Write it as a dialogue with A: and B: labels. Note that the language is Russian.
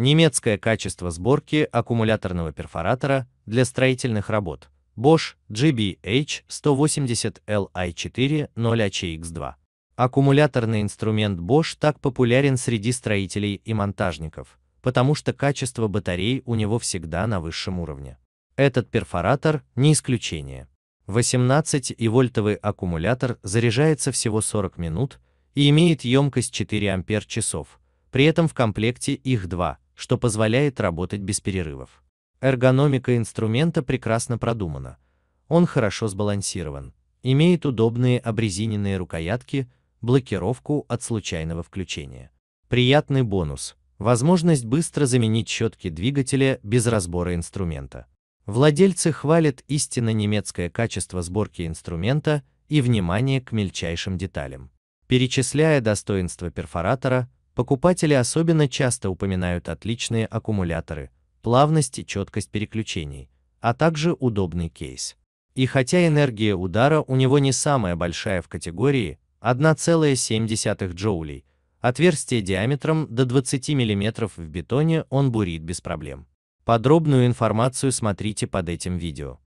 A: немецкое качество сборки аккумуляторного перфоратора для строительных работ Bosch GBH180LI40HX2. А а Аккумуляторный инструмент Bosch так популярен среди строителей и монтажников, потому что качество батарей у него всегда на высшем уровне. Этот перфоратор не исключение. 18-вольтовый аккумулятор заряжается всего 40 минут и имеет емкость 4 ампер-часов, при этом в комплекте их два, что позволяет работать без перерывов. Эргономика инструмента прекрасно продумана. Он хорошо сбалансирован, имеет удобные обрезиненные рукоятки, блокировку от случайного включения. Приятный бонус – возможность быстро заменить щетки двигателя без разбора инструмента. Владельцы хвалят истинно немецкое качество сборки инструмента и внимание к мельчайшим деталям. Перечисляя достоинства перфоратора, Покупатели особенно часто упоминают отличные аккумуляторы, плавность и четкость переключений, а также удобный кейс. И хотя энергия удара у него не самая большая в категории 1,7 джоулей, отверстие диаметром до 20 мм в бетоне он бурит без проблем. Подробную информацию смотрите под этим видео.